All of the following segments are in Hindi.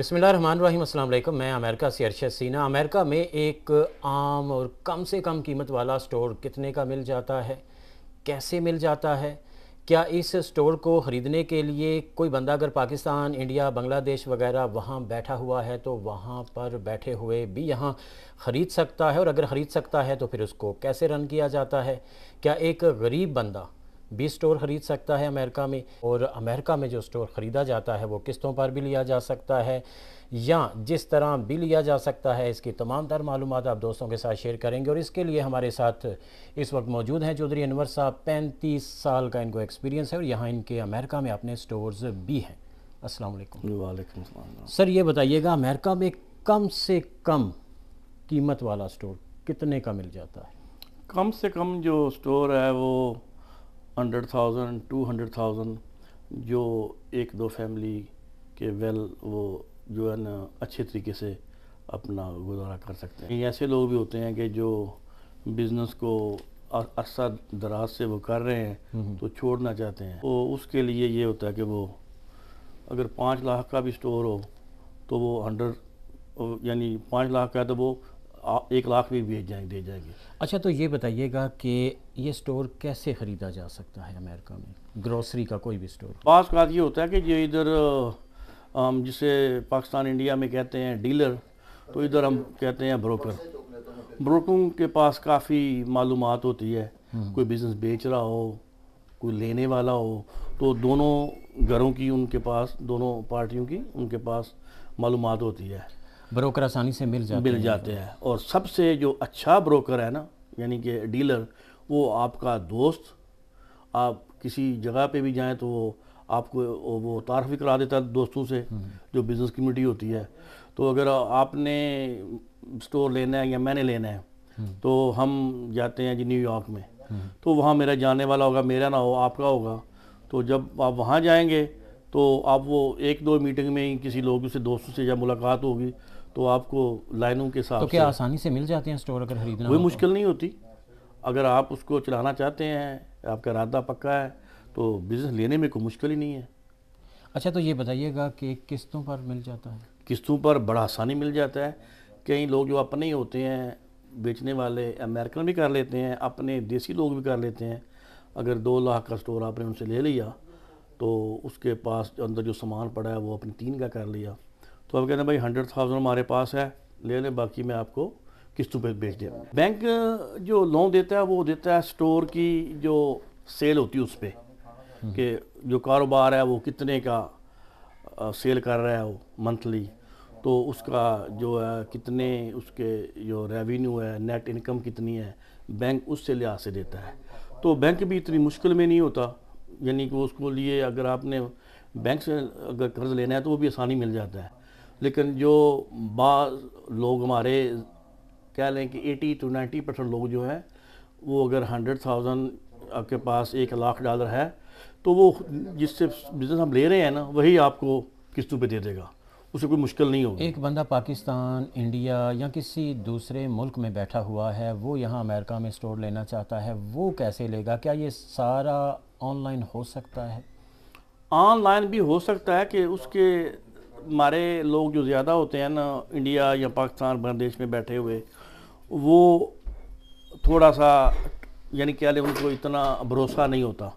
अस्सलाम वालेकुम मैं अमेरिका से अरशद सीना अमेरिका में एक आम और कम से कम कीमत वाला स्टोर कितने का मिल जाता है कैसे मिल जाता है क्या इस स्टोर को ख़रीदने के लिए कोई बंदा अगर पाकिस्तान इंडिया बांग्लादेश वगैरह वहाँ बैठा हुआ है तो वहाँ पर बैठे हुए भी यहाँ ख़रीद सकता है और अगर ख़रीद सकता है तो फिर उसको कैसे रन किया जाता है क्या एक गरीब बंदा भी स्टोर ख़रीद सकता है अमेरिका में और अमेरिका में जो स्टोर ख़रीदा जाता है वो किस्तों पर भी लिया जा सकता है या जिस तरह भी लिया जा सकता है इसकी तमाम तर मालूम आप दोस्तों के साथ शेयर करेंगे और इसके लिए हमारे साथ इस वक्त मौजूद हैं चौधरी अनवर साहब पैंतीस साल का इनको एक्सपीरियंस है और यहाँ इनके अमेरिका में अपने स्टोर्स भी हैं असलम वालेकुम सर ये बताइएगा अमेरिका में कम से कम कीमत वाला स्टोर कितने का मिल जाता है कम से कम जो स्टोर है वो hundred thousand to hundred thousand जो एक दो फैमिली के वेल वो जो है ना अच्छे तरीके से अपना गुजारा कर सकते हैं ऐसे लोग भी होते हैं कि जो बिज़नेस को अरसा दराज से वो कर रहे हैं हम्म, हम्म। तो छोड़ना चाहते हैं तो उसके लिए ये होता है कि वो अगर पाँच लाख का भी स्टोर हो तो वो हंड्रेड यानी पाँच लाख का है तो वो एक लाख भी भेज जाएंगे दे जाएंगे अच्छा तो ये बताइएगा कि ये स्टोर कैसे ख़रीदा जा सकता है अमेरिका में ग्रोसरी का कोई भी स्टोर पास का ये होता है कि ये इधर हम जिसे पाकिस्तान इंडिया में कहते हैं डीलर तो इधर हम कहते हैं ब्रोकर ब्रोकरों के पास काफ़ी मालूम होती है हम्म। कोई बिज़नेस बेच रहा हो कोई लेने वाला हो तो दोनों घरों की उनके पास दोनों पार्टियों की उनके पास मालूम होती है ब्रोकर आसानी से मिल जाते मिल जाते हैं और सबसे जो अच्छा ब्रोकर है ना यानी कि डीलर वो आपका दोस्त आप किसी जगह पे भी जाएं तो आपको वो तारफ़ भी करा देता है दोस्तों से हम्म। जो बिज़नेस कम्यूनिटी होती है तो अगर आपने स्टोर लेना है या मैंने लेना है हम्म। तो हम जाते हैं जी न्यूयॉर्क में हम्म। तो वहाँ मेरा जाने वाला होगा मेरा ना हो आपका होगा तो जब आप वहाँ जाएंगे तो आप वो एक दो मीटिंग में ही किसी लोग से दोस्तों से जब मुलाकात होगी तो आपको लाइनों के साथ तो क्या आसानी से मिल जाते हैं स्टोर अगर खरीदना कोई तो? मुश्किल नहीं होती अगर आप उसको चलाना चाहते हैं आपका इरादा पक्का है तो बिज़नेस लेने में कोई मुश्किल ही नहीं है अच्छा तो ये बताइएगा कि किस्तों पर मिल जाता है किस्तों पर बड़ा आसानी मिल जाता है कई लोग जो अपने ही होते हैं बेचने वाले अमेरिकन भी कर लेते हैं अपने देसी लोग भी कर लेते हैं अगर दो लाख का स्टोर आपने उनसे ले लिया तो उसके पास अंदर जो सामान पड़ा है वो अपने तीन का कर लिया तो अब कहना भाई हंड्रेड थाउजेंड हमारे पास है ले लें बाकी मैं आपको किस्तों पर बेच देना बैंक जो लोन देता है वो देता है स्टोर की जो सेल होती है उस पर हम्म। कि जो कारोबार है वो कितने का सेल कर रहा है वो मंथली तो उसका जो है कितने उसके जो रेवेन्यू है नेट इनकम कितनी है बैंक उससे लिहाज से देता है तो बैंक भी इतनी मुश्किल में नहीं होता यानी कि उसको लिए अगर आपने बैंक से अगर कर्ज लेना है तो वो भी आसानी मिल जाता है लेकिन जो बा लोग हमारे कह लें कि 80 टू 90 परसेंट लोग जो हैं वो अगर हंड्रेड थाउजेंड आपके पास एक लाख डॉलर है तो वो जिससे बिज़नेस हम ले रहे हैं ना वही आपको किस्तों पे दे देगा उसे कोई मुश्किल नहीं होगी एक बंदा पाकिस्तान इंडिया या किसी दूसरे मुल्क में बैठा हुआ है वो यहाँ अमेरिका में स्टोर लेना चाहता है वो कैसे लेगा क्या ये सारा ऑनलाइन हो सकता है ऑनलाइन भी हो सकता है कि उसके हमारे लोग जो ज़्यादा होते हैं ना इंडिया या पाकिस्तान बांग्लादेश में बैठे हुए वो थोड़ा सा यानी क्या ले उनको इतना भरोसा नहीं होता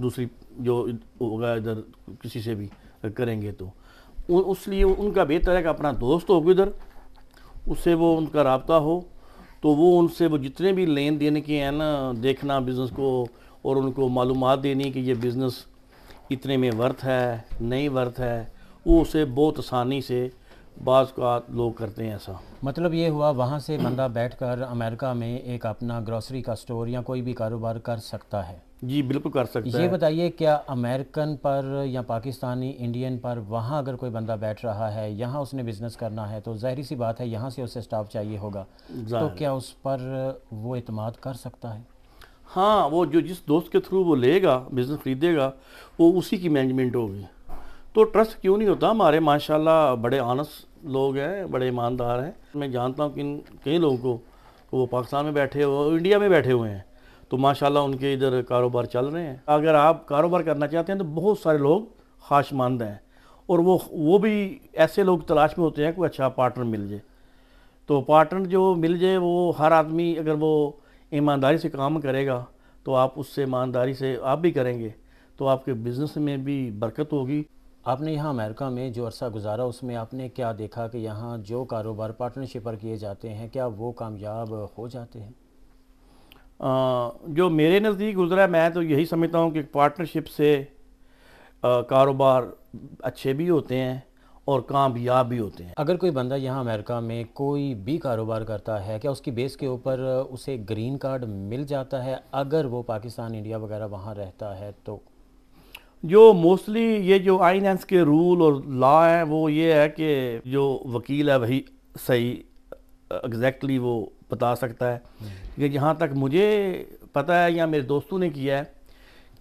दूसरी जो होगा इधर किसी से भी करेंगे तो उस लिए उनका बेहतर है कि अपना दोस्त हो इधर उससे वो उनका रबता हो तो वो उनसे वो जितने भी लेन देन के हैं ना देखना बिज़नेस को और उनको मालूम देनी कि ये बिज़नेस इतने में वर्थ है नहीं वर्थ है वो उसे बहुत आसानी से बाज़ का लोग करते हैं ऐसा मतलब ये हुआ वहाँ से बंदा बैठकर अमेरिका में एक अपना ग्रॉसरी का स्टोर या कोई भी कारोबार कर सकता है जी बिल्कुल कर सकता ये है। बताइए क्या अमेरिकन पर या पाकिस्तानी इंडियन पर वहाँ अगर कोई बंदा बैठ रहा है यहाँ उसने बिज़नेस करना है तो जाहिर सी बात है यहाँ से उसे स्टाफ चाहिए होगा तो क्या उस पर वो अतमाद कर सकता है हाँ वो जो जिस दोस्त के थ्रू वो लेगा बिज़नेस खरीदेगा वो उसी की मैनेजमेंट होगी तो ट्रस्ट क्यों नहीं होता हमारे माशाल्लाह बड़े आनस लोग हैं बड़े ईमानदार हैं मैं जानता हूँ कि कई लोगों को वो पाकिस्तान में बैठे हुए इंडिया में बैठे हुए हैं तो माशाल्लाह उनके इधर कारोबार चल रहे हैं अगर आप कारोबार करना चाहते हैं तो बहुत सारे लोग खाशमंद हैं और वो वो भी ऐसे लोग तलाश में होते हैं कोई अच्छा पार्टनर मिल जाए तो पार्टनर जो मिल जाए वो हर आदमी अगर वो ईमानदारी से काम करेगा तो आप उससे ईमानदारी से आप भी करेंगे तो आपके बिज़नेस में भी बरकत होगी आपने यहाँ अमेरिका में जो अरसा गुजारा उसमें आपने क्या देखा कि यहाँ जो कारोबार पार्टनरशिप पर किए जाते हैं क्या वो कामयाब हो जाते हैं आ, जो मेरे नज़दीक गुजरा मैं तो यही समझता हूँ कि पार्टनरशिप से कारोबार अच्छे भी होते हैं और कामयाब भी होते हैं अगर कोई बंदा यहाँ अमेरिका में कोई भी कारोबार करता है क्या उसकी बेस के ऊपर उसे ग्रीन कार्ड मिल जाता है अगर वो पाकिस्तान इंडिया वगैरह वहाँ रहता है तो जो मोस्टली ये जो आइन के रूल और लॉ हैं वो ये है कि जो वकील है वही सही एग्जैक्टली exactly वो बता सकता है हम्म। कि जहाँ तक मुझे पता है या मेरे दोस्तों ने किया है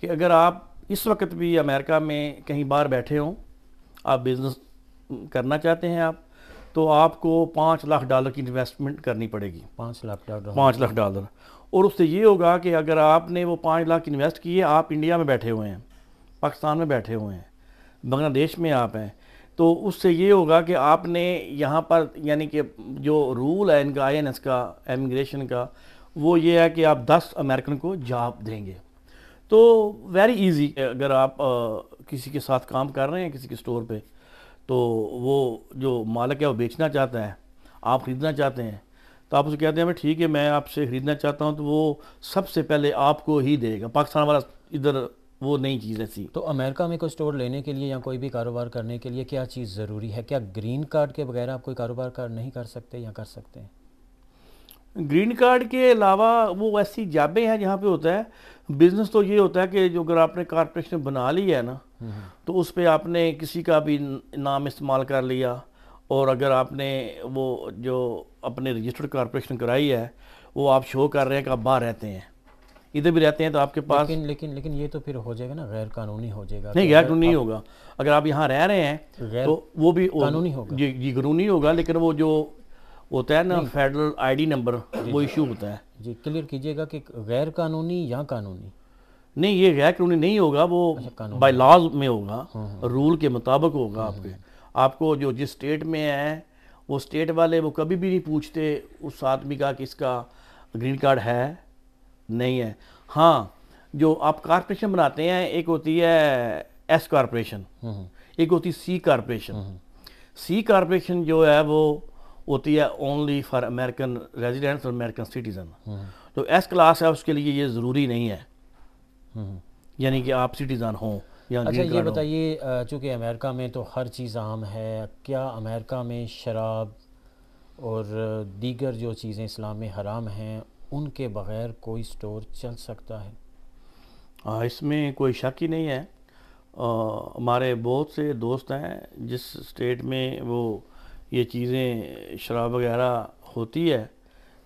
कि अगर आप इस वक्त भी अमेरिका में कहीं बाहर बैठे हों आप बिज़नेस करना चाहते हैं आप तो आपको पाँच लाख डॉलर की इन्वेस्टमेंट करनी पड़ेगी पाँच लाख डॉलर पाँच लाख डॉलर और उससे ये होगा कि अगर आपने वो पाँच लाख इन्वेस्ट किए आप इंडिया में बैठे हुए हैं पाकिस्तान में बैठे हुए हैं बांग्लादेश में आप हैं तो उससे ये होगा कि आपने यहाँ पर यानी कि जो रूल है इनका आई का इमिग्रेशन का वो ये है कि आप 10 अमेरिकन को जॉब देंगे तो वेरी इजी अगर आप आ, किसी के साथ काम कर रहे हैं किसी के स्टोर पे तो वो जो मालिक है वो बेचना चाहता है आप ख़रीदना चाहते हैं तो आप उसे कहते हैं भाई ठीक है मैं आपसे ख़रीदना चाहता हूँ तो वो सबसे पहले आपको ही देगा पाकिस्तान वाला इधर वो नई चीज़ें थी तो अमेरिका में कोई स्टोर लेने के लिए या कोई भी कारोबार करने के लिए क्या चीज़ ज़रूरी है क्या ग्रीन कार्ड के बगैर आप कोई कारोबार कर नहीं कर सकते या कर सकते हैं ग्रीन कार्ड के अलावा वो ऐसी जाबें हैं जहाँ पे होता है बिज़नेस तो ये होता है कि जो अगर आपने कॉरपोरेशन बना ली है ना हम्म, हम्म। तो उस पर आपने किसी का भी नाम इस्तेमाल कर लिया और अगर आपने वो जो अपने रजिस्टर्ड कारपोरेशन कराई है वो आप शो कर रहे हैं कि आप बाहर रहते हैं इधर भी रहते हैं तो आपके पास लेकिन लेकिन लेकिन ये तो फिर हो जाएगा ना गैर कानूनी हो जाएगा नहीं गैर कानूनी होगा अगर आप यहाँ रह रहे हैं तो वो भी कानूनी होगा जी जी कानूनी होगा लेकिन वो जो होता है ना फेडरल आईडी नंबर वो इशू होता है जी क्लियर कीजिएगा कि गैर कानूनी या कानूनी नहीं ये गैर कानूनी नहीं होगा वो बाई अच्छा, लॉज में होगा रूल हाँ, हाँ, हाँ। के मुताबिक होगा आपके आपको जो जिस स्टेट में है वो स्टेट वाले वो कभी भी नहीं पूछते उस आदमी का कि इसका ग्रीन कार्ड है नहीं है हाँ जो आप कॉरपोरेशन बनाते हैं एक होती है एस कॉरपोरेशन हम्म, हम्म। एक होती है सी कॉरपोरेशन सी कॉरपोरेशन जो है वो होती है ओनली फॉर अमेरिकन रेजिडेंट्स और अमेरिकन सिटीज़न तो एस क्लास है उसके लिए ये ज़रूरी नहीं है हम्म, यानी कि आप सिटीज़न हो या अच्छा ये बताइए चूँकि अमेरिका में तो हर चीज़ आम है क्या अमेरिका में शराब और दीगर जो चीज़ें इस्लाम में हराम हैं उनके बगैर कोई स्टोर चल सकता है आ, इसमें कोई शक ही नहीं है हमारे बहुत से दोस्त हैं जिस स्टेट में वो ये चीज़ें शराब वगैरह होती है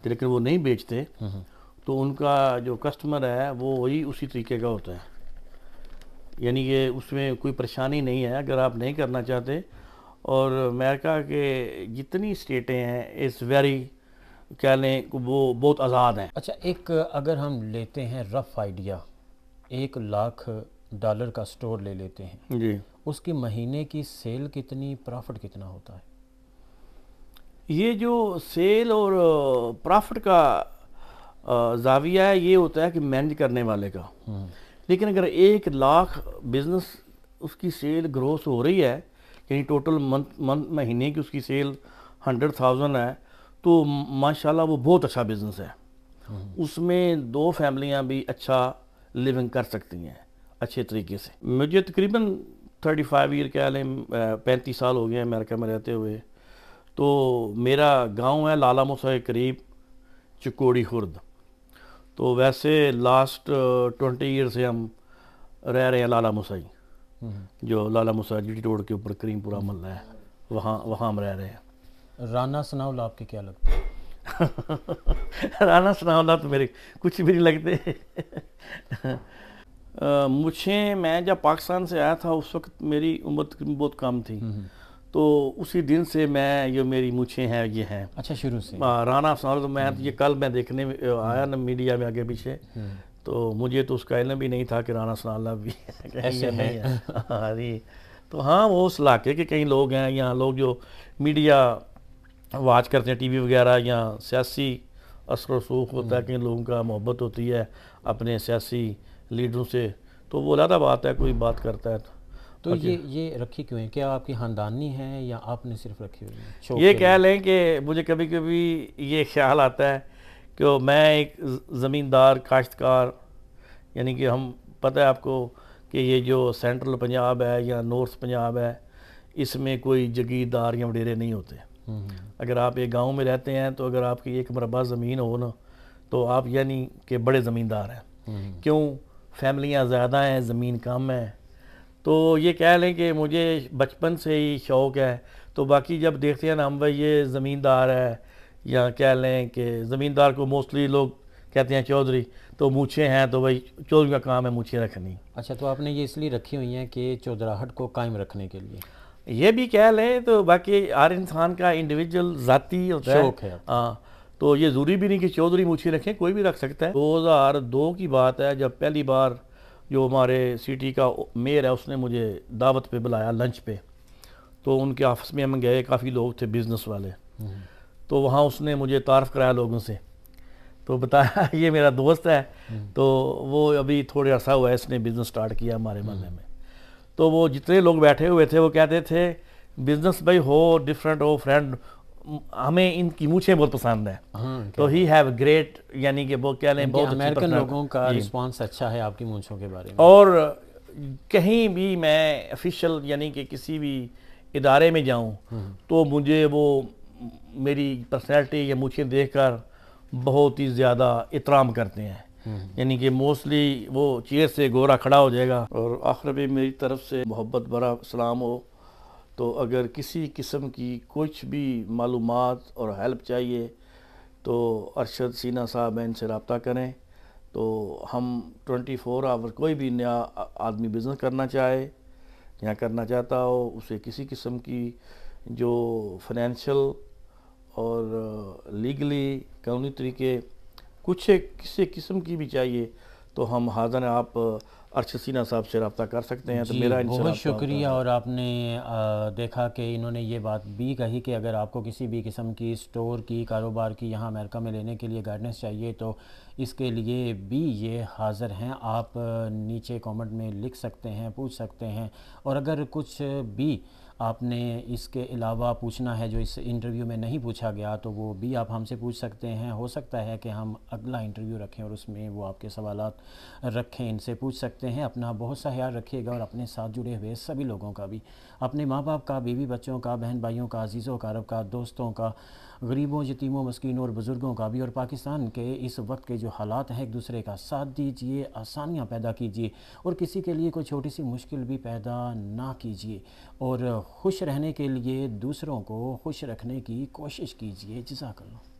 लेकिन वो नहीं बेचते हम्म, हम्म। तो उनका जो कस्टमर है वो वही उसी तरीके का होता है यानी ये उसमें कोई परेशानी नहीं है अगर आप नहीं करना चाहते और अमेरिका के जितनी स्टेटें हैं इस वेरी कह लें वो बहुत आज़ाद हैं अच्छा एक अगर हम लेते हैं रफ़ आइडिया एक लाख डॉलर का स्टोर ले लेते हैं जी उसकी महीने की सेल कितनी प्रॉफिट कितना होता है ये जो सेल और प्रॉफिट का जाविया है ये होता है कि मैनेज करने वाले का हम्म। लेकिन अगर एक लाख बिजनेस उसकी सेल ग्रोथ हो रही है यानी टोटल मंथ मंथ महीने की उसकी सेल हंड्रेड थाउजेंड है तो माशाल्लाह वो बहुत अच्छा बिज़नेस है उसमें दो फैमिलियाँ भी अच्छा लिविंग कर सकती हैं अच्छे तरीके से मुझे तकरीबन थर्टी फाइव ईयर क्या लें पैंतीस साल हो गए अमेरिका में रहते हुए तो मेरा गांव है लाला मोसा के करीब चिकोड़ी खुर्द तो वैसे लास्ट ट्वेंटी ईयर से हम रह रहे हैं लाला मोसाई हम्म। जो लाला मुसा जी रोड के ऊपर करीमपुरा मल्ला है वहाँ वहाँ हम रह रहे हैं राना सनावला आपके क्या लगते हैं राना सनावला तो मेरे कुछ भी नहीं लगते मुझे मैं जब पाकिस्तान से आया था उस वक्त मेरी उम्र बहुत कम थी हम्म, हम्म। तो उसी दिन से मैं ये मेरी मुछे हैं ये हैं अच्छा शुरू से राना सनावला तो मैं हम्म, ये कल मैं देखने आया ना मीडिया में आगे पीछे तो मुझे तो उसका इलम भी नहीं था कि राना सनावला भी ऐसे नहीं है अरे तो हाँ वो उस इलाके के कई लोग हैं यहाँ लोग जो मीडिया वाच करते हैं टीवी वगैरह या सियासी असर वसूख होता है हम्म। कि लोगों का मोहब्बत होती है अपने सियासी लीडरों से तो वो ज़्यादा बात है कोई बात करता है तो, तो ये ये रखी क्यों है क्या आपकी ख़ानदानी है या आपने सिर्फ रखी हुई है ये कह लें कि मुझे कभी कभी ये ख्याल आता है कि मैं एक ज़मींदार काश्तकार यानी कि हम पता है आपको कि ये जो सेंट्रल पंजाब है या नॉर्थ पंजाब है इसमें कोई जगीरदार या वडेरे नहीं होते अगर आप एक गांव में रहते हैं तो अगर आपकी एक मरबा ज़मीन हो ना तो आप यानी कि बड़े ज़मींदार हैं क्यों फैमिलियाँ ज़्यादा हैं ज़मीन कम है तो ये कह लें कि मुझे बचपन से ही शौक़ है तो बाकी जब देखते हैं ना हम भाई ये ज़मींदार है या कह लें कि ज़मींदार को मोस्टली लोग कहते हैं चौधरी तो मूछे हैं तो भाई चौधरी का काम है मूछे रखनी अच्छा तो आपने ये इसलिए रखी हुई हैं कि चौधराहट को कायम रखने के लिए ये भी कह लें तो बाकी हर इंसान का इंडिविजुअल ज़ाती होता है हाँ तो ये ज़रूरी भी नहीं कि चौधरी मुछी रखें कोई भी रख सकता है 2002 की बात है जब पहली बार जो हमारे सिटी का मेयर है उसने मुझे दावत पे बुलाया लंच पे तो उनके ऑफिस में हम गए काफ़ी लोग थे बिज़नेस वाले हम्म। तो वहाँ उसने मुझे तारफ़ कराया लोगों से तो बताया ये मेरा दोस्त है हम्म। तो वो अभी थोड़े अर्सा हुआ है इसने बिज़नेस स्टार्ट किया हमारे मोहल्ले हम्म। में तो वो जितने लोग बैठे हुए थे वो कहते थे बिजनेस भाई हो डिफरेंट हो फ्रेंड हमें इनकी मूछें बहुत पसंद है हाँ, तो ही हैव ग्रेट यानी कि वो क्या लें बहुत अमेरिकन लोगों का रिस्पांस अच्छा है आपकी मूछों के बारे में और कहीं भी मैं ऑफिशियल यानी कि किसी भी इदारे में जाऊं हम्म। तो मुझे वो मेरी पर्सनैलिटी या मूछें कर बहुत ही ज़्यादा इतराम करते हैं हम्म। यानी कि मोस्टली वो चेयर से गोरा खड़ा हो जाएगा और आखिर में मेरी तरफ से मोहब्बत भरा सलाम हो तो अगर किसी किस्म की कुछ भी मालूम और हेल्प चाहिए तो अरशद सीना साहब इनसे रबता करें तो हम 24 फोर आवर कोई भी नया आदमी बिज़नेस करना चाहे या करना चाहता हो उसे किसी किस्म की जो फाइनेंशियल और लीगली कानूनी तरीके कुछ किसी किस्म की भी चाहिए तो हम हाजन आप अर्श साहब से रब्ता कर सकते हैं तो मेरा बहुत शुक्रिया और आपने आ, देखा कि इन्होंने ये बात भी कही कि अगर आपको किसी भी किस्म की स्टोर की कारोबार की यहाँ अमेरिका में लेने के लिए गाइडेंस चाहिए तो इसके लिए भी ये हाज़र हैं आप नीचे कमेंट में लिख सकते हैं पूछ सकते हैं और अगर कुछ भी आपने इसके अलावा पूछना है जो इस इंटरव्यू में नहीं पूछा गया तो वो भी आप हमसे पूछ सकते हैं हो सकता है कि हम अगला इंटरव्यू रखें और उसमें वो आपके सवाल रखें इनसे पूछ सकते हैं अपना बहुत सा ख्याल रखिएगा और अपने साथ जुड़े हुए सभी लोगों का भी अपने माँ बाप का बीवी बच्चों का बहन भाइयों का अजीज़ों का अरब का दोस्तों का गरीबों यतीमों मस्किनों और बुज़ुर्गों का भी और पाकिस्तान के इस वक्त के जो हालात हैं एक दूसरे का साथ दीजिए आसानियाँ पैदा कीजिए और किसी के लिए कोई छोटी सी मुश्किल भी पैदा ना कीजिए और खुश रहने के लिए दूसरों को खुश रखने की कोशिश कीजिए जजाकल्ला